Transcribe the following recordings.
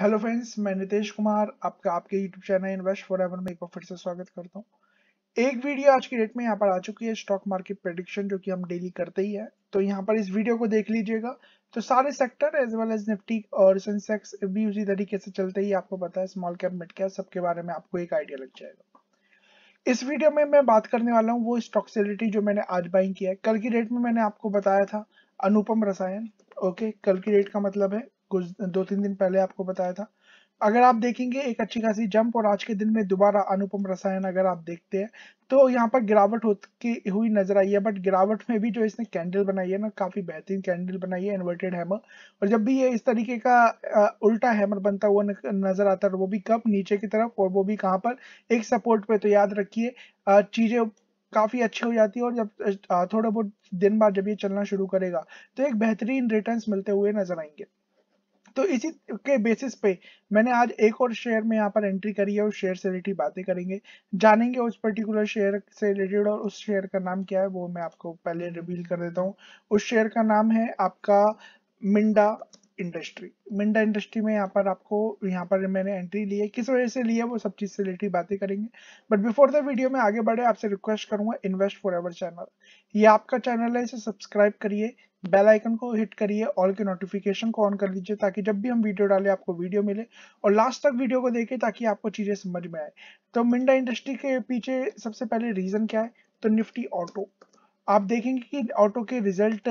Hello friends मैं नितेश कुमार आपका आपके YouTube channel invest forever में एक बार फिर से स्वागत करता हूँ एक वीडियो आज की डेट में यहाँ पर आ चुकी है स्टॉक मार्केट प्रेडिक्शन जो कि हम डेली करते ही है तो यहाँ पर इस वीडियो को देख लीजिएगा तो सारे sector as well as Nifty और सेंसेक्स भी उसी तरीके से चलते ही आपको पता है स्मॉल कैप मिड कैप सबके बारे में आपको एक आइडिया लग जाएगा इस वीडियो में मैं बात करने वाला हूँ वो स्टॉक सेलिटी जो मैंने आज बाइंग किया है कल की डेट में मैंने आपको बताया था अनुपम रसायन ओके कल की डेट का मतलब है कुछ दो तीन दिन पहले आपको बताया था अगर आप देखेंगे एक अच्छी खासी जंप और आज के दिन में दोबारा अनुपम रसायन अगर आप देखते हैं तो यहाँ पर गिरावट होती हुई नजर आई है बट गिरावट में भी जो इसने कैंडल बनाई है ना काफी बेहतरीन कैंडल बनाई है इन्वर्टेड हैमर और जब भी ये इस तरीके का उल्टा हैमर बनता हुआ नजर आता है तो वो भी कब नीचे की तरफ और वो भी कहाँ पर एक सपोर्ट पे तो याद रखिए चीजें काफी अच्छी हो जाती है और जब थोड़ा बहुत दिन बाद जब ये चलना शुरू करेगा तो एक बेहतरीन रिटर्न मिलते हुए नजर आएंगे तो इसी के बेसिस पे मैंने आज एक और शेयर में यहाँ पर एंट्री करी है उस शेयर से रिलेटेड बातें करेंगे जानेंगे उस पर्टिकुलर शेयर से रिलेटेड और उस शेयर का नाम क्या है वो मैं आपको पहले रिवील कर देता हूँ उस शेयर का नाम है आपका मिंडा इंडस्ट्री मिंडा इंडस्ट्री में यहाँ पर आपको यहाँ पर मैंने एंट्री ली है किस वजह से ली है वो सब चीज़ से रिलेटेड बातें करेंगे बट बिफोर द वीडियो में आगे बढ़े आपसे रिक्वेस्ट करूंगा इन्वेस्ट फॉर एवर चैनल ये आपका चैनल है इसे सब्सक्राइब करिए बेल आइकन को हिट करिए ऑल के नोटिफिकेशन को ऑन कर लीजिए ताकि जब भी हम वीडियो डालें आपको वीडियो मिले और लास्ट तक वीडियो को देखें ताकि आपको चीज़ें समझ में आए तो मिंडा इंडस्ट्री के पीछे सबसे पहले रीज़न क्या है तो निफ्टी ऑटो आप देखेंगे कि ऑटो के रिजल्ट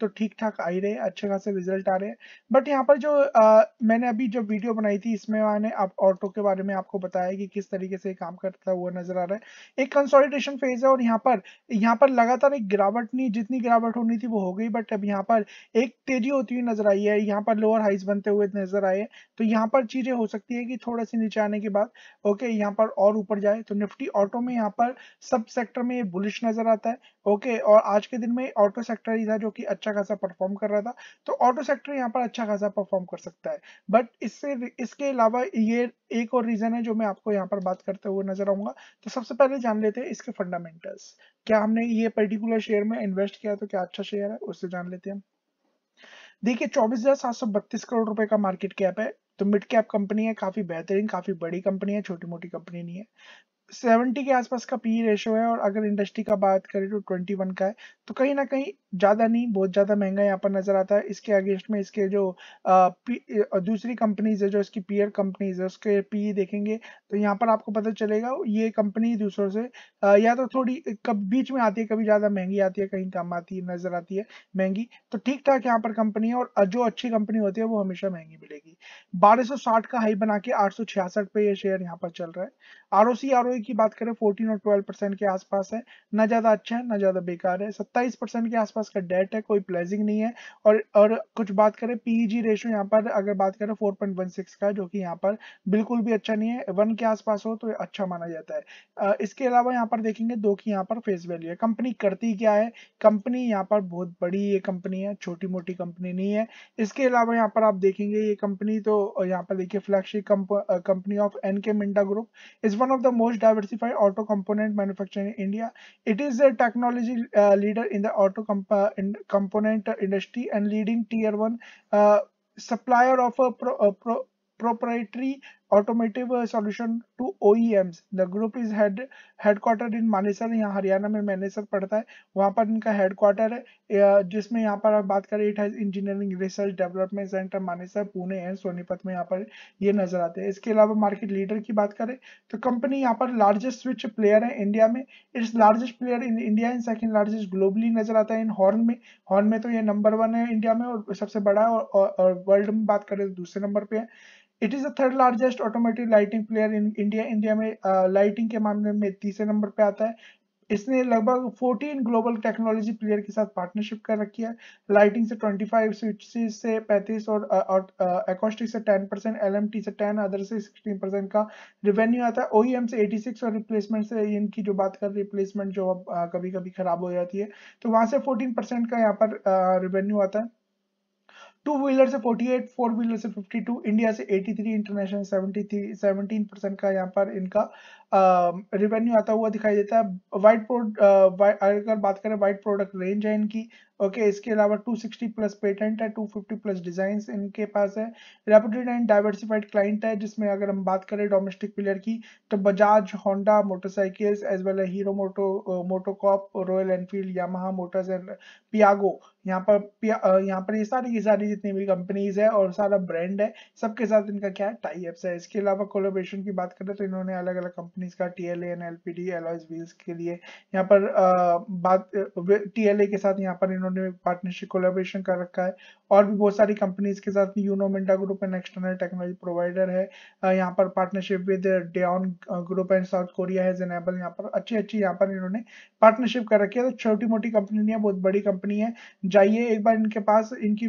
तो ठीक ठाक आ ही रहे अच्छे खासे रिजल्ट आ रहे हैं बट यहाँ पर जो आ, मैंने अभी जो वीडियो बनाई थी इसमें मैंने आप ऑटो के बारे में आपको बताया कि किस तरीके से काम करता हुआ नजर आ रहा है एक कंसोलिडेशन फेज है और यहाँ पर यहाँ पर लगातार एक गिरावट नहीं जितनी गिरावट होनी थी वो हो गई बट अब यहाँ पर एक तेजी होती हुई नजर आई है यहाँ पर लोअर हाइस बनते हुए नजर आए तो यहाँ पर चीजें हो सकती है कि थोड़ा सी नीचे आने के बाद ओके यहाँ पर और ऊपर जाए तो निफ्टी ऑटो में यहाँ पर सब सेक्टर में बुलिश नजर आता है ओके okay, और आज के दिन में ऑटो सेक्टर ही था जो कि अच्छा खासा परफॉर्म कर रहा था तो ऑटो सेक्टर यहाँ पर अच्छा खासा परफॉर्म कर सकता है बट इससे इसके अलावा ये एक और रीज़न है जो मैं आपको यहाँ पर बात करते हुए नजर आऊंगा तो सबसे पहले जान लेते हैं इसके फंडामेंटल्स क्या हमने ये पर्टिकुलर शेयर में इन्वेस्ट किया तो क्या अच्छा शेयर है उससे जान लेते हैं हम देखिए चौबीस करोड़ रुपए का मार्केट कैप है तो मिड कैप कंपनी है काफी बेहतरीन काफी बड़ी कंपनी है छोटी मोटी कंपनी नहीं है सेवेंटी के आसपास का पी रेशो है और अगर इंडस्ट्री का बात करें तो ट्वेंटी वन का है तो कहीं ना कहीं ज़्यादा नहीं बहुत ज़्यादा महंगा यहाँ पर नज़र आता है इसके अगेंस्ट में इसके जो आ, दूसरी कंपनीज है जो इसकी पीयर कंपनीज है उसके पी देखेंगे तो यहाँ पर आपको पता चलेगा ये कंपनी दूसरों से आ, या तो थोड़ी कब बीच में आती है कभी ज़्यादा महंगी आती है कहीं कम आती है नज़र आती है महंगी तो ठीक ठाक यहाँ पर कंपनी है और जो अच्छी कंपनी होती है वो हमेशा महंगी मिलेगी बारह का हाई बना के आठ पे ये शेयर यहाँ पर चल रहा है आर ओ e की बात करें 14 और 12 परसेंट के आसपास है ना ज्यादा अच्छा है ना ज्यादा बेकार है 27 परसेंट के आसपास का डेट है कोई प्लेजिंग नहीं है और और कुछ बात करें पीईजी रेशो e यहाँ पर अगर बात करें 4.16 का जो कि यहाँ पर बिल्कुल भी अच्छा नहीं है वन के आसपास हो तो अच्छा माना जाता है इसके अलावा यहाँ पर देखेंगे दो की यहाँ पर फेस वैल्यू है कंपनी करती क्या है कंपनी यहाँ पर बहुत बड़ी ये कंपनी है छोटी मोटी कंपनी नहीं है इसके अलावा यहाँ पर आप देखेंगे ये कंपनी तो यहाँ पर देखिए flagship company of N K Minda group इस one of the most diversified auto component manufacturer in India. It is a technology uh, leader in the auto comp uh, in component industry and leading tier one uh, supplier of a pro pro proprietary automotive uh, solution to OEMs. The group is head headquartered in Manesar यहाँ हरियाणा में मैनेसर पड़ता है वहाँ पर इनका headquarter है जिसमें यहाँ पर आप बात करें it has engineering research development centre Manesar Pune and Sonipat में यहाँ पर ये नजर आते हैं इसके अलावा मार्केट लीडर की बात करें तो कंपनी यहाँ पर लार्जेस्ट स्विच प्लेयर है इंडिया में it's largest player in India and second largest globally नजर आता है इन हॉर्न में हॉर्न में तो ये नंबर वन है इंडिया में और सबसे बड़ा है और वर्ल्ड में बात करें तो दूसरे नंबर पे है it is the third largest automatic lighting player in India India में लाइटिंग uh, के मामले में तीसरे नंबर पे आता है इसने लगभग 14 ग्लोबल टेक्नोलॉजी प्लेयर के साथ पार्टनरशिप कर रखी है लाइटिंग से 25 स्विचेस से 35 और एकॉस्टिक uh, uh, से 10 परसेंट एल से 10 अदर से 16 परसेंट का रिवेन्यू आता है ओ e से 86 और रिप्लेसमेंट से इनकी जो बात कर रिप्लेसमेंट जो कभी कभी खराब हो जाती है तो वहां से फोर्टीन का यहाँ पर रिवेन्यू आता है टू व्हीलर से 48, फोर व्हीलर से 52, इंडिया से 83, इंटरनेशनल सेवेंटी परसेंट का यहाँ पर इनका रेवेन्यू आता हुआ दिखाई देता है वाइट प्रोड अगर बात करें वाइट प्रोडक्ट रेंज है इनकी ओके okay, इसके अलावा 260 प्लस पेटेंट है 250 प्लस डिजाइन इनके पास है रेपुटेड एंड डाइवर्सिफाइड क्लाइंट है जिसमें अगर हम बात करें डोमेस्टिक प्लेयर की तो Bajaj Honda motorcycles as well Hero Moto MotoCorp Royal Enfield Yamaha Motors and Piaggio यहाँ पर uh, यहाँ पर ये सारी की सारी जितनी भी कंपनीज है और सारा ब्रांड है सबके साथ इनका क्या है टाइप्स है इसके अलावा कोलोब्रेशन की बात करें तो इन्होंने अलग अलग कंपनीज का T L N L P D alloys wheels के लिए यहाँ पर uh, बात टी एल ए के साथ यहाँ पर इन्होंने उन्होंने पार्टनरशिप कोलेबोरेशन कर रखा है और भी बहुत सारी कंपनीज के साथ Uno Minda group and external technology provider है यहाँ पर partnership with Den group and South Korea है जेनेबल यहाँ पर अच्छी अच्छी यहाँ पर इन्होंने पार्टनरशिप कर रखी है तो छोटी मोटी कंपनी नहीं है बहुत बड़ी कंपनी है जाइए एक बार इनके पास इनकी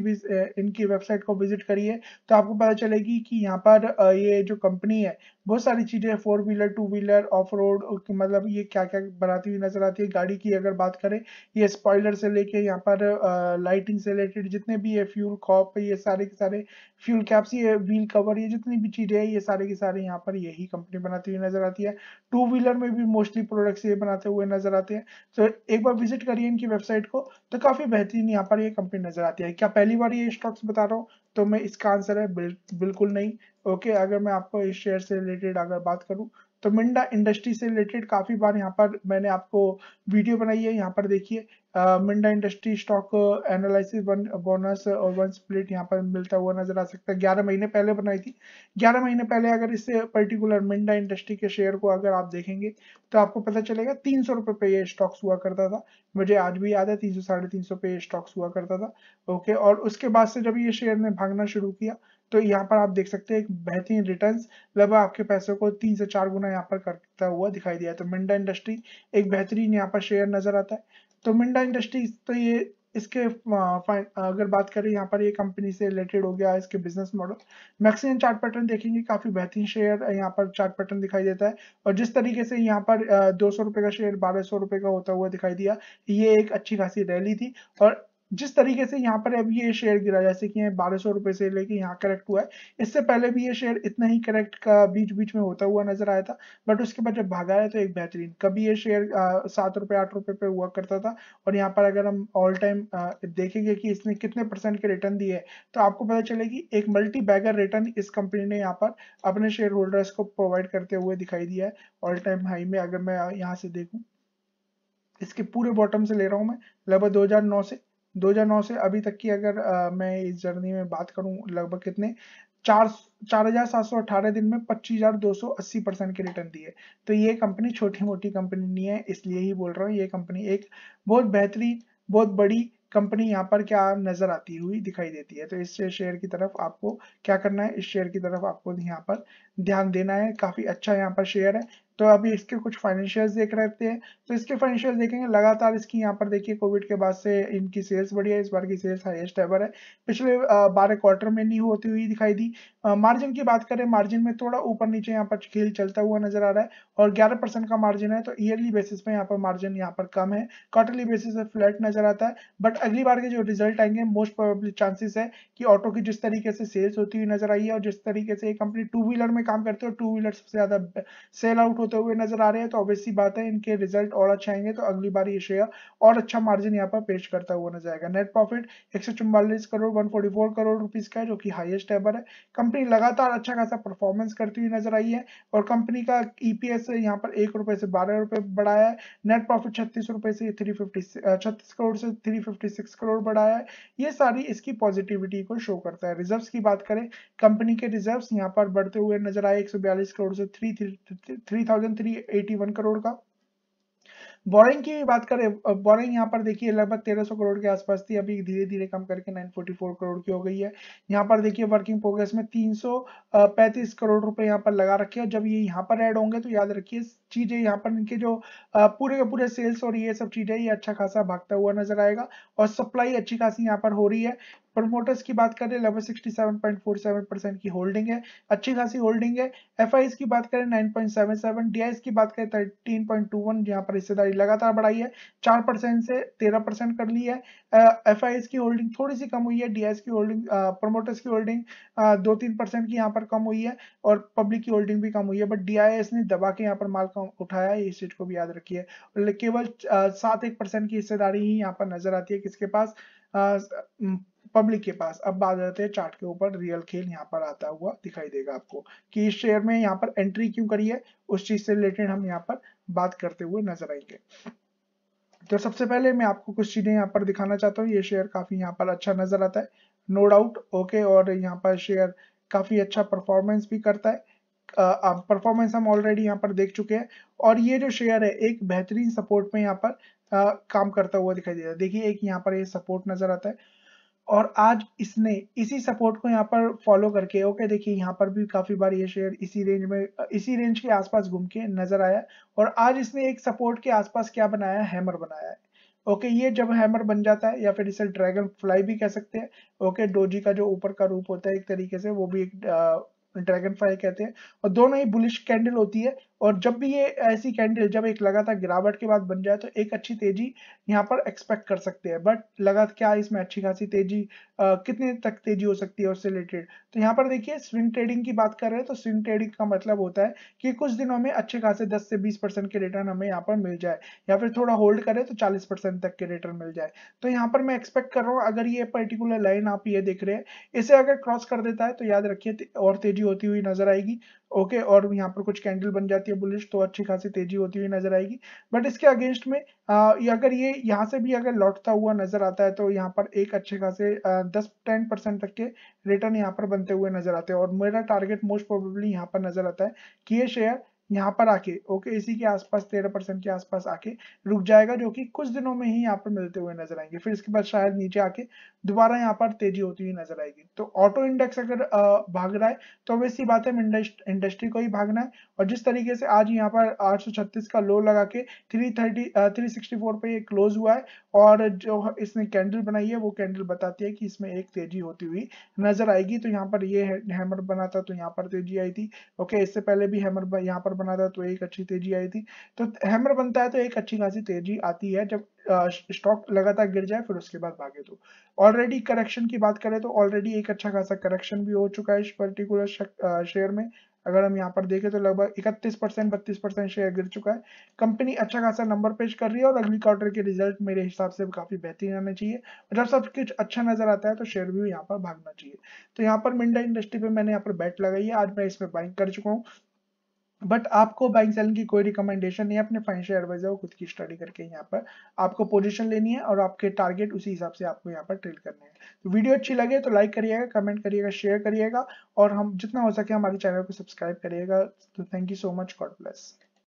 इनकी वेबसाइट को विजिट करिए तो आपको पता चलेगी कि यहाँ पर ये जो कंपनी है बहुत सारी चीज़ें four wheeler two wheeler off road मतलब ये क्या क्या बनाती हुई नज़र आती है गाड़ी की अगर बात करें ये स्पॉयलर से लेके यहाँ पर आ, लाइटिंग से रिलेटेड जितने भी है फ्यूल कॉप ये सारे के सारे फ्यूल कैप्स ये व्हील कवर ये जितनी भी चीज़ें हैं ये सारे के सारे यहाँ पर यही कंपनी बनाती हुई नज़र आती है टू व्हीलर में भी मोस्टली प्रोडक्ट्स ये बनाते हुए नज़र आते हैं तो एक बार विजिट करिए इनकी वेबसाइट को तो काफ़ी बेहतरीन यहाँ पर ये कंपनी नज़र आती है क्या पहली बार ये स्टॉक्स बता रहा हूँ तो मैं इसका आंसर है बिल्कुल नहीं ओके अगर मैं आपको इस शेयर से रिलेटेड अगर बात करूं तो मिंडा इंडस्ट्री से रिलेटेड काफ़ी बार यहाँ पर मैंने आपको वीडियो बनाई है यहाँ पर देखिए Minda industry stock analysis one bonus और वन स्प्लिट यहाँ पर मिलता हुआ नजर आ सकता है ग्यारह महीने पहले बनाई थी ग्यारह महीने पहले अगर इस पर्टिकुलर मिंडा इंडस्ट्री के शेयर को अगर आप देखेंगे तो आपको पता चलेगा तीन सौ रुपए पे ये स्टॉक्स हुआ करता था मुझे आज भी याद है तीन सौ साढ़े तीन सौ पे ये स्टॉक्स हुआ करता था ओके और उसके बाद से जब ये शेयर ने भागना शुरू किया तो यहाँ पर आप देख सकते हैं बेहतरीन रिटर्न लगभग मतलब आपके पैसों को तीन से चार गुना यहाँ पर करता हुआ दिखाई दिया तो मिंडा इंडस्ट्री एक बेहतरीन यहाँ पर शेयर नजर आता है तो मिंडा इंडस्ट्री तो ये इसके अगर बात करें यहाँ पर ये कंपनी से रिलेटेड हो गया इसके business model maximum chart pattern देखेंगे काफी बेहतरीन शेयर यहाँ पर चार्ट पैटर्न दिखाई देता है और जिस तरीके से यहाँ पर दो सौ रुपए का शेयर बारह सौ रुपए का होता हुआ दिखाई दिया ये एक अच्छी खासी रैली थी और जिस तरीके से यहाँ पर अभी ये शेयर गिरा जैसे कि बारह सौ रुपए से लेके यहाँ करेक्ट हुआ है इससे पहले भी ये शेयर इतना ही करेक्ट का बीच बीच में होता हुआ नजर आया था बट उसके बाद जब भागा है तो एक बेहतरीन कभी ये शेयर सात रुपए आठ रुपए पे हुआ करता था और यहाँ पर अगर हम ऑल टाइम देखेंगे कि इसने कितने परसेंट के रिटर्न दिए है तो आपको पता चलेगी एक मल्टी बैगर रिटर्न इस कंपनी ने यहाँ पर अपने शेयर होल्डर्स को प्रोवाइड करते हुए दिखाई दिया है ऑल टाइम हाई में अगर मैं यहाँ से देखू इसके पूरे बॉटम से ले रहा हूँ मैं लगभग 2009 से 2009 से अभी तक की अगर आ, मैं इस जर्नी में बात करूं लगभग कितने चार चार हजार सात सौ अठारह दिन में पच्चीस हजार दो सौ अस्सी परसेंट के रिटर्न दिए तो ये कंपनी छोटी मोटी कंपनी नहीं है इसलिए ही बोल रहा हूँ ये कंपनी एक बहुत बेहतरीन बहुत बड़ी कंपनी यहाँ पर क्या नजर आती हुई दिखाई देती है तो इस शेयर की तरफ आपको क्या करना है इस शेयर की तरफ आपको यहाँ पर ध्यान देना है काफी अच्छा यहाँ पर शेयर है तो अभी इसके कुछ फाइनेंशियल देख रहे हैं तो इसके फाइनेंशियल देखेंगे लगातार इसकी यहाँ पर देखिए कोविड के बाद से इनकी सेल्स बढ़ी है इस बार की सेल्स हाईएस्ट एवर है पिछले बारह क्वार्टर में नहीं होती हुई दिखाई दी मार्जिन की बात करें मार्जिन में थोड़ा ऊपर नीचे यहाँ पर खेल चलता हुआ नजर आ रहा है और ग्यारह परसेंट का मार्जिन है तो ईयरली बेसिस पे यहाँ पर मार्जिन यहाँ पर कम है क्वार्टरली बेसिस पे फ्लैट नजर आता है बट अगली बार के जो रिजल्ट आएंगे मोस्ट प्रोबेबली चांसेस है कि ऑटो की जिस तरीके से सेल्स होती हुई नजर आई है और जिस तरीके से कंपनी टू व्हीलर में काम करती है टू व्हीलर सबसे ज्यादा सेल आउट होते हुए नजर आ रहे हैं तो ऑब्वियसली बात है इनके रिजल्ट और अच्छे आएंगे तो अगली बार ये शेयर और अच्छा मार्जिन यहाँ पर पेश करता हुआ नजर आएगा नेट प्रॉफिट एक करोड़ वन करोड़ रुपीज का है जो कि हाईएस्ट एवर है कंपनी लगातार अच्छा खासा परफॉर्मेंस करती हुई नजर आई है और कंपनी का ईपीएस e यहाँ पर एक रुपए से बारह रुपए बढ़ाया है नेट प्रॉफिट छत्तीस रुपए से थ्री फिफ्टी करोड़ से थ्री करोड़ बढ़ाया है ये सारी इसकी पॉजिटिविटी को शो करता है रिजर्व की बात करें कंपनी के रिजर्व यहाँ पर बढ़ते हुए नजर आए एक करोड़ से थ्री थ्री थाउजेंड करोड़ का बोरिंग की बात करें बोरिंग यहाँ पर देखिए लगभग 1300 करोड़ के आसपास थी अभी धीरे धीरे कम करके 944 करोड़ की हो गई है यहाँ पर देखिए वर्किंग प्रोग्रेस में 335 करोड़ रुपए यहाँ पर लगा रखे हैं जब ये यहाँ पर ऐड होंगे तो याद रखिए चीजें यहाँ पर इनके जो पूरे के पूरे सेल्स और ये सब चीजें ये अच्छा खासा भागता हुआ नजर आएगा और सप्लाई अच्छी खासी यहाँ पर हो रही है प्रमोटर्स की बात करें eleven sixty seven point four seven percent की होल्डिंग है अच्छी खासी होल्डिंग है एफ की बात करें nine point seven seven D की बात करें थर्टीन पॉइंट टू वन यहाँ पर हिस्सेदारी लगातार बढ़ाई है चार परसेंट से तेरह परसेंट कर ली है एफ uh, की होल्डिंग थोड़ी सी कम हुई है डी की होल्डिंग प्रमोटर्स की होल्डिंग दो तीन परसेंट की यहाँ पर कम हुई है और पब्लिक की होल्डिंग भी कम हुई है बट डी ने दबा के यहाँ पर माल कम उठाया है इस चीज को भी याद रखी है केवल सात एक परसेंट की हिस्सेदारी ही यहाँ पर नजर आती है किसके पास पब्लिक के पास अब बात जाते हैं चार्ट के ऊपर रियल खेल यहाँ पर आता हुआ दिखाई देगा आपको कि इस शेयर में यहाँ पर एंट्री क्यों करी है उस चीज से रिलेटेड हम यहाँ पर बात करते हुए नजर आएंगे तो सबसे पहले मैं आपको कुछ चीजें यहाँ पर दिखाना चाहता हूँ ये शेयर काफी यहाँ पर अच्छा नजर आता है नो डाउट ओके और यहाँ पर शेयर काफी अच्छा परफॉर्मेंस भी करता है परफॉर्मेंस uh, हम ऑलरेडी यहाँ पर देख चुके हैं और ये जो शेयर है एक बेहतरीन सपोर्ट में यहाँ पर uh, काम करता हुआ दिखाई दे रहा है देखिए एक यहाँ पर ये सपोर्ट नजर आता है और आज इसने इसी सपोर्ट को यहाँ पर फॉलो करके ओके देखिए यहाँ पर भी काफी बार ये शेयर इसी रेंज में इसी रेंज के आसपास घूम के नजर आया और आज इसने एक सपोर्ट के आसपास क्या बनाया हैमर बनाया है ओके ये जब हैमर बन जाता है या फिर इसे ड्रैगन फ्लाई भी कह सकते हैं ओके डोजी का जो ऊपर का रूप होता है एक तरीके से वो भी एक ड्रैगन फ्लाई कहते हैं और दोनों ही बुलिश कैंडल होती है और जब भी ये ऐसी कैंडल जब एक लगातार गिरावट के बाद बन जाए तो एक अच्छी तेजी यहाँ पर एक्सपेक्ट कर सकते हैं बट लगा क्या इसमें अच्छी खासी तेजी आ, कितने तक तेजी हो सकती है उससे रिलेटेड तो यहाँ पर देखिए स्विंग ट्रेडिंग की बात कर रहे हैं तो स्विंग ट्रेडिंग का मतलब होता है कि कुछ दिनों में अच्छे खासे दस से बीस परसेंट के रिटर्न हमें यहाँ पर मिल जाए या फिर थोड़ा होल्ड करें तो चालीस परसेंट तक के रिटर्न मिल जाए तो यहाँ पर मैं एक्सपेक्ट कर रहा हूँ अगर ये पर्टिकुलर लाइन आप ये देख रहे हैं इसे अगर क्रॉस कर देता है तो याद रखिए और तेजी होती हुई नजर आएगी ओके okay, और यहाँ पर कुछ कैंडल बन जाती है बुलिश तो अच्छी खासी तेजी होती हुई नजर आएगी बट इसके अगेंस्ट में आ, अगर ये यहाँ से भी अगर लौटता हुआ नजर आता है तो यहाँ पर एक अच्छे खासे दस टेन परसेंट तक के रिटर्न यहाँ पर बनते हुए नजर आते हैं और मेरा टारगेट मोस्ट प्रोबेबली यहाँ पर नजर आता है कि ये शेयर यहाँ पर आके ओके इसी के आसपास तेरह परसेंट के आसपास आके रुक जाएगा जो कि कुछ दिनों में ही यहाँ पर मिलते हुए नजर आएंगे फिर इसके बाद शायद नीचे आके दोबारा यहाँ पर तेजी होती हुई नजर आएगी तो ऑटो इंडेक्स अगर भाग रहा है तो ऑब्वियस बात है इंडस्ट्री को ही भागना है और जिस तरीके से आज यहाँ पर आठ का लो लगा के थ्री थर्टी पे ये क्लोज हुआ है और जो इसने कैंडल बनाई है वो कैंडल बताती है कि इसमें एक तेजी होती हुई नजर आएगी तो यहाँ पर ये हैमर बना था तो यहाँ पर तेजी आई थी ओके इससे पहले भी हैमर यहाँ पर हैमर बना था तो एक अच्छी तेजी आई थी तो हैमर बनता है तो एक अच्छी खासी तेजी आती है जब स्टॉक लगातार गिर जाए फिर उसके बाद भागे तो ऑलरेडी करेक्शन की बात करें तो ऑलरेडी एक अच्छा खासा करेक्शन भी हो चुका है इस पर्टिकुलर शेयर में अगर हम यहाँ पर देखें तो लगभग इकतीस परसेंट बत्तीस परसेंट शेयर गिर चुका है कंपनी अच्छा खासा नंबर पेश कर रही है और अगली क्वार्टर के रिजल्ट मेरे हिसाब से काफी बेहतरीन आने चाहिए जब मतलब सब कुछ अच्छा नजर आता है तो शेयर भी यहाँ पर भागना चाहिए तो यहाँ पर मिंडा इंडस्ट्री पे मैंने यहाँ पर बैट लगाई है आज मैं इसमें बाइंग कर चुका हूँ बट आपको बाइंग सेलिंग की कोई रिकमेंडेशन नहीं है अपने फाइनेंशियल एडवाइजर को खुद की स्टडी करके यहाँ पर आपको पोजीशन लेनी है और आपके टारगेट उसी हिसाब से आपको यहाँ पर ट्रेड करने हैं तो वीडियो अच्छी लगे तो लाइक करिएगा कमेंट करिएगा शेयर करिएगा और हम जितना हो सके हमारे चैनल को सब्सक्राइब करिएगा तो thank you so much God bless